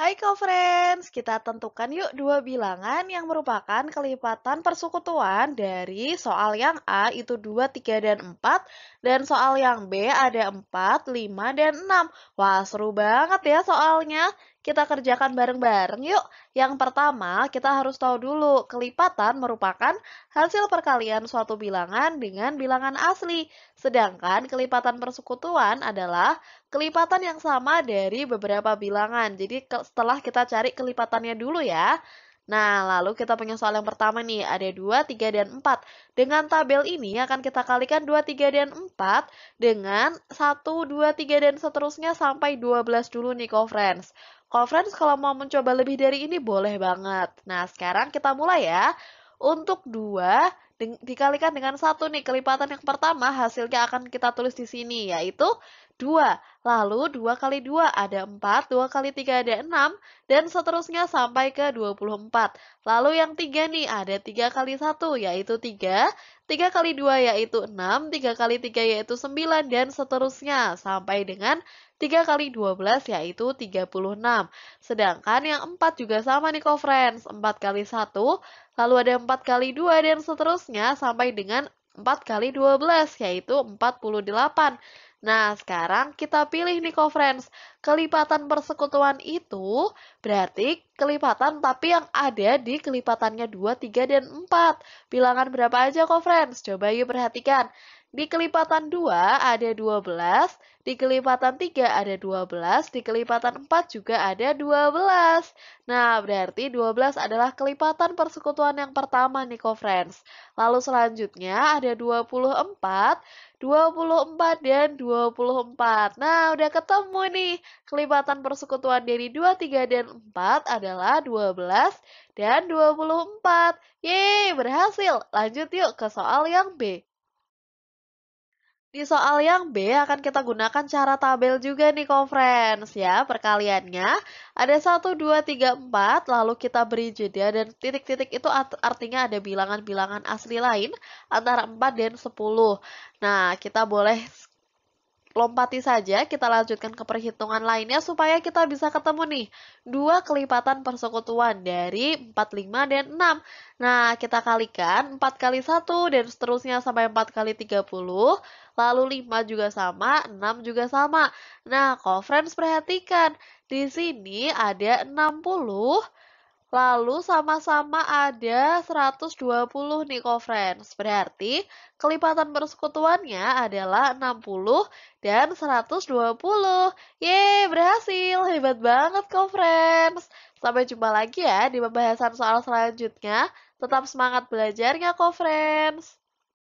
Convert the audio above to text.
Hai co-friends, kita tentukan yuk dua bilangan yang merupakan kelipatan persekutuan dari soal yang A itu 2, 3, dan 4, dan soal yang B ada 4, 5, dan 6. Wah, seru banget ya soalnya. Kita kerjakan bareng-bareng yuk. Yang pertama, kita harus tahu dulu kelipatan merupakan hasil perkalian suatu bilangan dengan bilangan asli. Sedangkan kelipatan persekutuan adalah kelipatan yang sama dari beberapa bilangan. Jadi setelah kita cari kelipatannya dulu ya. Nah, lalu kita punya soal yang pertama nih, ada 2, 3, dan 4. Dengan tabel ini akan kita kalikan 2, 3, dan 4 dengan 1, 2, 3, dan seterusnya sampai 12 dulu nih, co-friends. Kalau friends, kalau mau mencoba lebih dari ini boleh banget. Nah, sekarang kita mulai ya. Untuk 2 dikalikan dengan 1 nih kelipatan yang pertama hasilnya akan kita tulis di sini yaitu 2. Lalu 2 kali 2 ada 4, 2 kali 3 ada 6, dan seterusnya sampai ke 24. Lalu yang 3 nih ada 3 kali 1 yaitu 3, 3 kali 2 yaitu 6, 3 kali 3 yaitu 9, dan seterusnya sampai dengan 3 kali 12 yaitu 36. Sedangkan yang 4 juga sama nih kok friends. 4 kali 1, lalu ada 4 kali 2 dan seterusnya sampai dengan 4 kali 12 yaitu 48. Nah, sekarang kita pilih nih kok friends. Kelipatan persekutuan itu berarti kelipatan tapi yang ada di kelipatannya 2, 3, dan 4. Bilangan berapa aja kok friends? Coba yuk perhatikan. Di kelipatan 2 ada 12, di kelipatan 3 ada 12, di kelipatan 4 juga ada 12. Nah, berarti 12 adalah kelipatan persekutuan yang pertama nih, friends. Lalu selanjutnya ada 24, 24 dan 24. Nah, udah ketemu nih. Kelipatan persekutuan dari 2, 3, dan 4 adalah 12 dan 24. Yeay, berhasil. Lanjut yuk ke soal yang B. Di soal yang B akan kita gunakan cara tabel juga nih conference ya. Perkaliannya ada 1, 2, 3, 4 lalu kita beri jeda dan titik-titik itu artinya ada bilangan-bilangan asli lain antara 4 dan 10. Nah kita boleh Lompati saja, kita lanjutkan ke perhitungan lainnya supaya kita bisa ketemu nih. dua kelipatan persekutuan dari 45 dan 6. Nah, kita kalikan 4 kali 1 dan seterusnya sampai 4 kali 30. Lalu 5 juga sama, 6 juga sama. Nah, kok friends perhatikan. Di sini ada 60, Lalu sama-sama ada 120 nih friends. Berarti kelipatan persekutuannya adalah 60 dan 120. Yeay, berhasil. Hebat banget friends. Sampai jumpa lagi ya di pembahasan soal selanjutnya. Tetap semangat belajarnya friends.